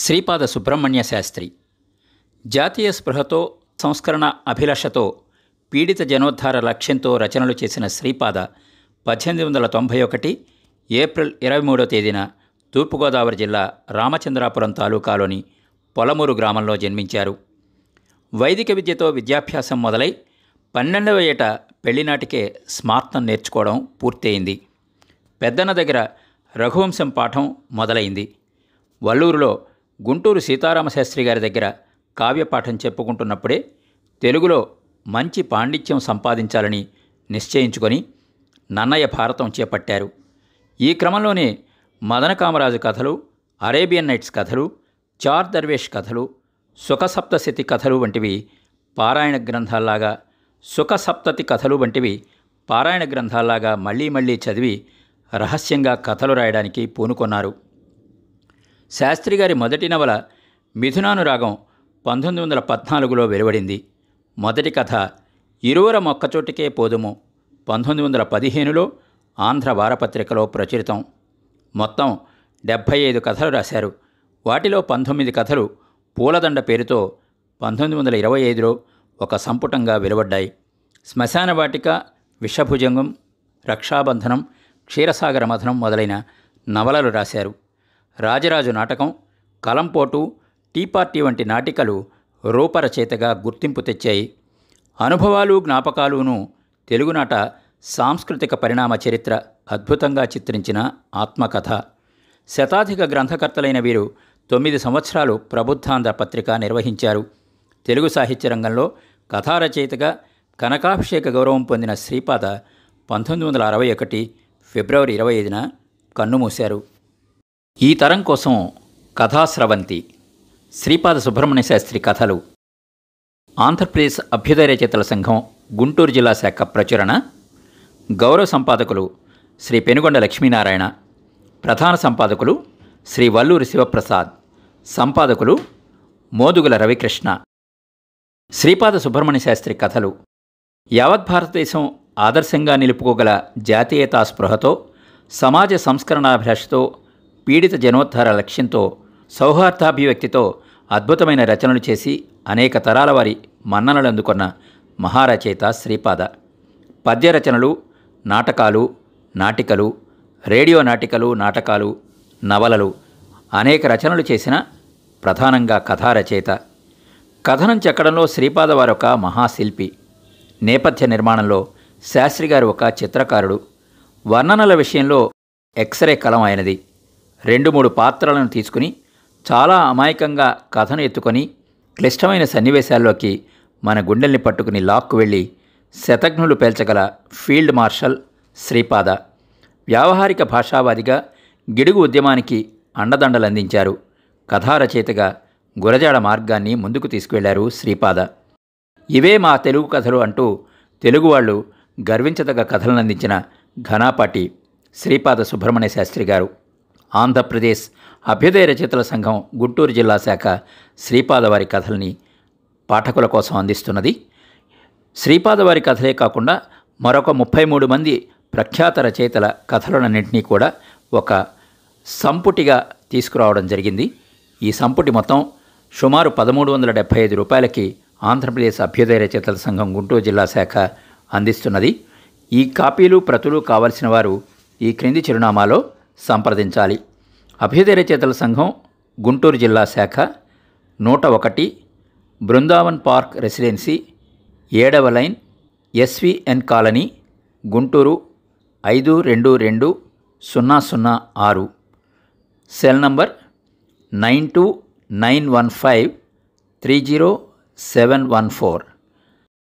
శ్రీపాద సుబ్రహ్మణ్య శాస్త్రి జాతీయ స్పృహతో సంస్కరణ అభిలాషతో పీడిత జనోద్ధార లక్ష్యంతో రచనలు చేసిన శ్రీపాద పద్దెనిమిది వందల తొంభై ఒకటి ఏప్రిల్ ఇరవై మూడో తేదీన తూర్పుగోదావరి జిల్లా రామచంద్రాపురం తాలూకాలోని పొలమూరు గ్రామంలో జన్మించారు వైదిక విద్యతో విద్యాభ్యాసం మొదలై పన్నెండవ ఏట పెళ్లినాటికే స్మార్తం నేర్చుకోవడం పూర్తయింది పెద్దన్న దగ్గర రఘువంశం పాఠం మొదలైంది వల్లూరులో గుంటూరు సీతారామశాస్త్రి గారి దగ్గర కావ్యపాఠం చెప్పుకుంటున్నప్పుడే తెలుగులో మంచి పాండిత్యం సంపాదించాలని నిశ్చయించుకొని నన్నయ్య భారతం చేపట్టారు ఈ క్రమంలోనే మదన కామరాజు కథలు అరేబియన్ నైట్స్ కథలు చార్ దర్వేష్ కథలు సుఖసప్తశతి కథలు వంటివి పారాయణ గ్రంథాల్లాగా సుఖసప్తతి కథలు వంటివి పారాయణ గ్రంథాల్లాగా మళ్ళీ మళ్ళీ చదివి రహస్యంగా కథలు రాయడానికి పూనుకొన్నారు శాస్త్రి గారి మొదటి నవల మిథునానురాగం పంతొమ్మిది వందల పద్నాలుగులో వెలువడింది మొదటి కథ ఇరువుర మొక్కచోటికే పోదుము పంతొమ్మిది వందల పదిహేనులో ఆంధ్ర వారపత్రికలో ప్రచురితం మొత్తం డెబ్భై ఐదు కథలు రాశారు వాటిలో పంతొమ్మిది కథలు పూలదండ పేరుతో పంతొమ్మిది వందల ఇరవై ఐదులో ఒక సంపుటంగా వెలువడ్డాయి శ్మశాన వాటిక విషభుజంగం రక్షాబంధనం క్షీరసాగర మథనం మొదలైన నవలలు రాశారు రాజరాజు నాటకం కలంపోటు టీ పార్టీ వంటి నాటికలు రూపరచయితగా గుర్తింపు తెచ్చాయి అనుభవాలు జ్ఞాపకాలును తెలుగునాట సాంస్కృతిక పరిణామ చరిత్ర అద్భుతంగా చిత్రించిన ఆత్మకథ శతాధిక గ్రంథకర్తలైన వీరు తొమ్మిది సంవత్సరాలు ప్రబుద్ధాంధ్ర పత్రిక నిర్వహించారు తెలుగు సాహిత్య రంగంలో కథారచయితగా కనకాభిషేక గౌరవం పొందిన శ్రీపాద పంతొమ్మిది వందల అరవై ఒకటి ఫిబ్రవరి ఇరవై ఐదున కన్నుమూశారు ఈ తరం కోసం కథాస్రవంతి శ్రీపాద సుబ్రహ్మణ్య శాస్త్రి కథలు ఆంధ్రప్రదేశ్ అభ్యుదయ రచయితల సంఘం గుంటూరు జిల్లా శాఖ ప్రచురణ గౌరవ సంపాదకులు శ్రీ పెనుగొండ లక్ష్మీనారాయణ ప్రధాన సంపాదకులు శ్రీ వల్లూరి శివప్రసాద్ సంపాదకులు మోదుగుల రవికృష్ణ శ్రీపాద సుబ్రహ్మణ్య శాస్త్రి కథలు యావత్ భారతదేశం ఆదర్శంగా నిలుపుకోగల జాతీయతా స్పృహతో సమాజ సంస్కరణాభిలాషతో పీడిత జనోద్ధార లక్ష్యంతో సౌహార్దాభివ్యక్తితో అద్భుతమైన రచనలు చేసి అనేక తరాల వారి మన్ననలు అందుకున్న మహారచయిత శ్రీపాద పద్య రచనలు నాటకాలు నాటికలు రేడియో నాటికలు నాటకాలు నవలలు అనేక రచనలు చేసిన ప్రధానంగా కథారచయిత కథనం చెక్కడంలో శ్రీపాద వారొక మహాశిల్పి నేపథ్య నిర్మాణంలో శాస్త్రి గారు ఒక చిత్రకారుడు వర్ణనల విషయంలో ఎక్స్రే కలం అయినది రెండు మూడు పాత్రలను తీసుకుని చాలా అమాయకంగా కథను ఎత్తుకొని క్లిష్టమైన సన్నివేశాల్లోకి మన గుండెల్ని పట్టుకుని లాక్కు వెళ్ళి శతఘ్నులు పేల్చగల ఫీల్డ్ మార్షల్ శ్రీపాద వ్యావహారిక భాషావాదిగా గిడుగు ఉద్యమానికి అండదండలు అందించారు కథారచయితగా గురజాడ మార్గాన్ని ముందుకు తీసుకువెళ్లారు శ్రీపాద ఇవే మా తెలుగు కథలు అంటూ తెలుగువాళ్లు గర్వించదగ్గ కథలను అందించిన ఘనాపాటి శ్రీపాద సుబ్రహ్మణ్య శాస్త్రి గారు ఆంధ్రప్రదేశ్ అభ్యుదయ రచయితల సంఘం గుంటూరు జిల్లా శాఖ శ్రీపాదవారి కథల్ని పాఠకుల కోసం అందిస్తున్నది శ్రీపాదవారి కథలే కాకుండా మరొక ముప్పై మూడు మంది ప్రఖ్యాత రచయితల కథలన్నింటినీ కూడా ఒక సంపుటిగా తీసుకురావడం జరిగింది ఈ సంపుటి మొత్తం సుమారు పదమూడు వందల డెబ్భై ఐదు రూపాయలకి ఆంధ్రప్రదేశ్ అభ్యుదయ రచయితల సంఘం గుంటూరు జిల్లా శాఖ అందిస్తున్నది ఈ కాపీలు ప్రతులు కావలసిన వారు ఈ క్రింది చిరునామాలో సంప్రదించాలి అభ్యుదయ రచయితల సంఘం గుంటూరు జిల్లా శాఖ నూట ఒకటి బృందావన్ పార్క్ రెసిడెన్సీ ఏడవ లైన్ ఎస్విఎన్ కాలనీ గుంటూరు ఐదు రెండు రెండు సున్నా సున్నా ఆరు cell number nine two nine one five three zero seven one four